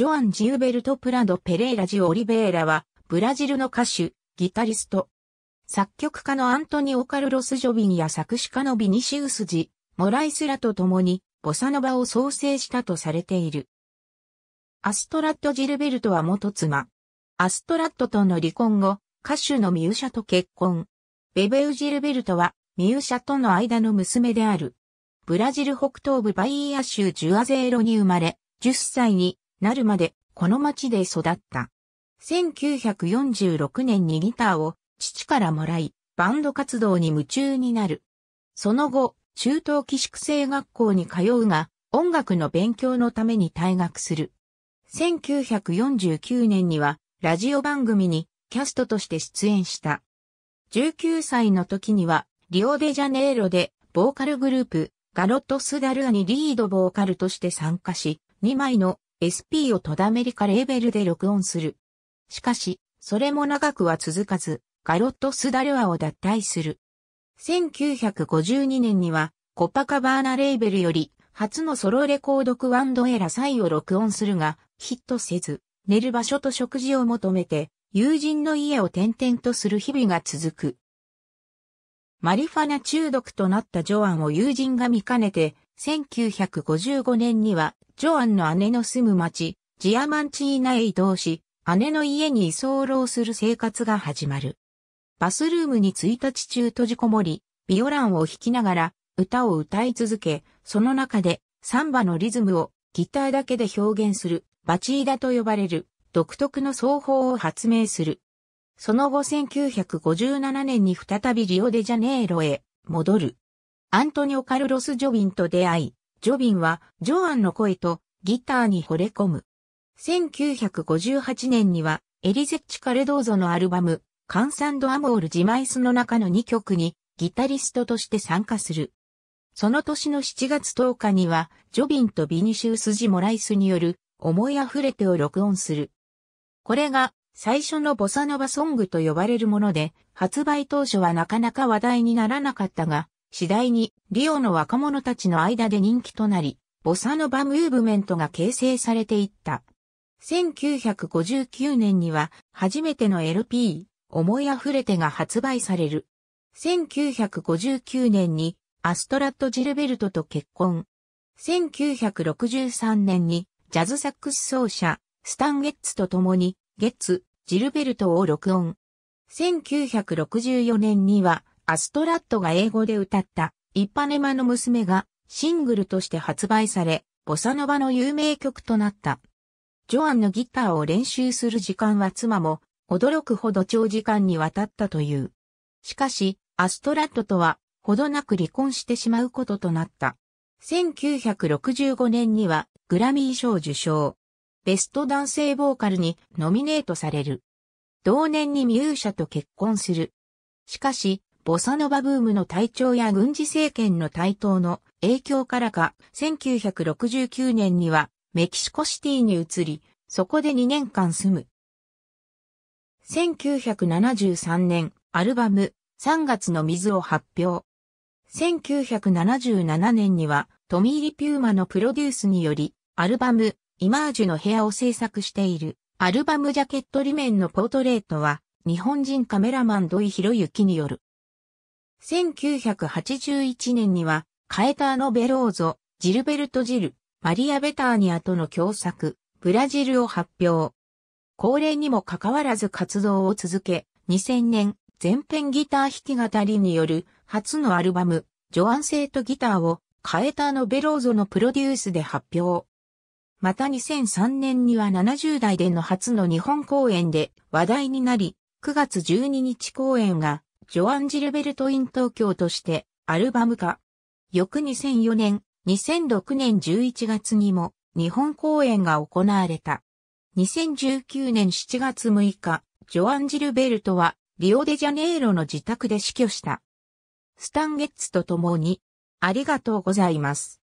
ジョアン・ジウベルト・プラド・ペレイラジ・オリベーラは、ブラジルの歌手、ギタリスト。作曲家のアントニオ・カルロス・ジョビンや作詞家のビニシウス・ジ、モライスらと共に、ボサノバを創生したとされている。アストラット・ジルベルトは元妻。アストラットとの離婚後、歌手のミウシャと結婚。ベベウ・ジルベルトは、ミウシャとの間の娘である。ブラジル北東部バイーア州ジュアゼーロに生まれ、10歳になるまでこの町で育った。1946年にギターを父からもらい、バンド活動に夢中になる。その後、中東寄宿制学校に通うが、音楽の勉強のために退学する。1949年には、ラジオ番組にキャストとして出演した。19歳の時には、リオデジャネイロで、ボーカルグループ、ガロットスダルアにリードボーカルとして参加し、2枚の SP をトダメリカレーベルで録音する。しかし、それも長くは続かず、ガロットスダルアを脱退する。1952年には、コパカバーナレーベルより、初のソロレコードクワンドエラサイを録音するが、ヒットせず、寝る場所と食事を求めて、友人の家を転々とする日々が続く。マリファナ中毒となったジョアンを友人が見かねて、1955年には、ジョアンの姉の住む町、ジアマンチーナへ移動し、姉の家に居候する生活が始まる。バスルームに1日中閉じこもり、ビオランを弾きながら歌を歌い続け、その中でサンバのリズムをギターだけで表現するバチーダと呼ばれる独特の奏法を発明する。その後1957年に再びリオデジャネイロへ戻る。アントニオ・カルロス・ジョビンと出会い、ジョビンはジョアンの声とギターに惚れ込む。1958年にはエリゼッチ・カルドーゾのアルバム、カンサンド・アモール・ジマイスの中の2曲にギタリストとして参加する。その年の7月10日には、ジョビンとビニシウス・ジ・モライスによる思いあふれてを録音する。これが最初のボサノバソングと呼ばれるもので、発売当初はなかなか話題にならなかったが、次第にリオの若者たちの間で人気となり、ボサノバムーブメントが形成されていった。1959年には初めての LP、思い溢れてが発売される。1959年にアストラット・ジルベルトと結婚。1963年にジャズサックス奏者スタン・ゲッツと共にゲッツ、ジルベルトを録音。1964年にはアストラットが英語で歌った、イッパネマの娘がシングルとして発売され、ボサノバの有名曲となった。ジョアンのギターを練習する時間は妻も驚くほど長時間にわたったという。しかし、アストラットとはほどなく離婚してしまうこととなった。1965年にはグラミー賞受賞。ベスト男性ボーカルにノミネートされる。同年にミューシャと結婚する。しかし、ボサノバブームの体調や軍事政権の台頭の影響からか、1969年にはメキシコシティに移り、そこで2年間住む。1973年、アルバム、3月の水を発表。1977年には、トミーリ・ピューマのプロデュースにより、アルバム、イマージュの部屋を制作している、アルバムジャケット裏面のポートレートは、日本人カメラマン土井博之による。1981年には、カエターノ・ベローゾ、ジルベルト・ジル、マリア・ベターニアとの共作、ブラジルを発表。恒例にもかかわらず活動を続け、2000年、全編ギター弾き語りによる初のアルバム、ジョアンセイトギターをカエターノ・ベローゾのプロデュースで発表。また2003年には70代での初の日本公演で話題になり、9月12日公演がジョアン・ジルベルト・イン東京としてアルバム化。翌2004年、2006年11月にも日本公演が行われた。2019年7月6日、ジョアン・ジルベルトはリオデジャネイロの自宅で死去した。スタンゲッツと共に、ありがとうございます。